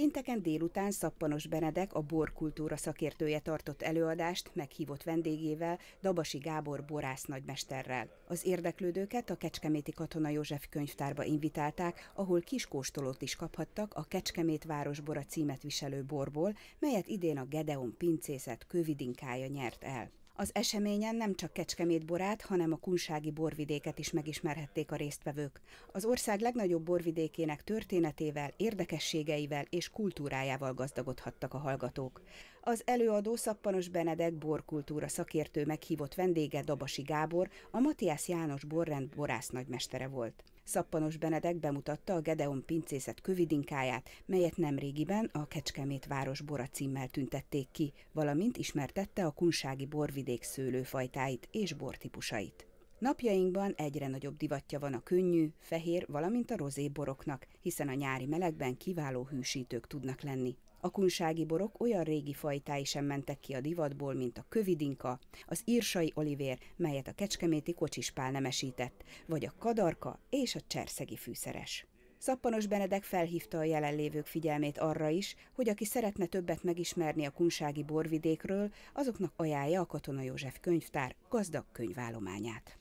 Pénteken délután Szappanos Benedek, a borkultúra szakértője tartott előadást meghívott vendégével, Dabasi Gábor borász nagymesterrel. Az érdeklődőket a Kecskeméti Katona József könyvtárba invitálták, ahol kiskóstolót is kaphattak a Kecskemét városbora címet viselő borból, melyet idén a Gedeon pincészet kövidinkája nyert el. Az eseményen nem csak Kecskemét borát, hanem a kunsági borvidéket is megismerhették a résztvevők. Az ország legnagyobb borvidékének történetével, érdekességeivel és kultúrájával gazdagodhattak a hallgatók. Az előadó Szappanos Benedek borkultúra szakértő meghívott vendége Dabasi Gábor, a Matiász János borrend borász nagymestere volt. Szappanos Benedek bemutatta a Gedeon pincészet kövidinkáját, melyet nemrégiben a Kecskemét város bora címmel tüntették ki, valamint ismertette a kunsági borvidék szőlőfajtáit és bortípusait. Napjainkban egyre nagyobb divatja van a könnyű, fehér, valamint a rozé boroknak, hiszen a nyári melegben kiváló hűsítők tudnak lenni. A kunsági borok olyan régi fajtái sem mentek ki a divatból, mint a kövidinka, az írsai olivér, melyet a kecskeméti kocsispál nemesített, vagy a kadarka és a cserszegi fűszeres. Szappanos Benedek felhívta a jelenlévők figyelmét arra is, hogy aki szeretne többet megismerni a kunsági borvidékről, azoknak ajánlja a Katona József könyvtár gazdag könyvállományát.